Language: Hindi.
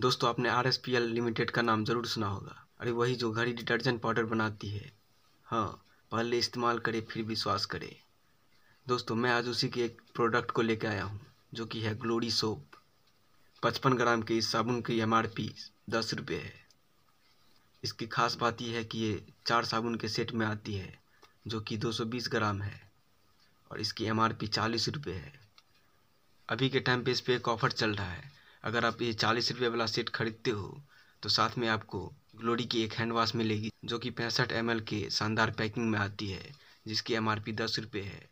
दोस्तों आपने R S P L limited का नाम ज़रूर सुना होगा अरे वही जो घड़ी डिटर्जेंट पाउडर बनाती है हाँ पहले इस्तेमाल करें फिर विश्वास करें दोस्तों मैं आज उसी के एक प्रोडक्ट को लेकर आया हूँ जो कि है ग्लोरी सोप पचपन ग्राम के इस साबुन की एम आर पी दस रुपये है इसकी खास बात यह है कि ये चार साबुन के सेट में आती है जो कि दो सौ बीस ग्राम है और इसकी एम आर पी चालीस रुपये है अभी के टाइम पे इस पर एक ऑफ़र चल रहा है अगर आप ये चालीस रुपये वाला सेट खरीदते हो तो साथ में आपको ग्लोरी की एक हैंड वॉश मिलेगी जो कि पैंसठ एम के शानदार पैकिंग में आती है जिसकी एम आर पी दस रुपये है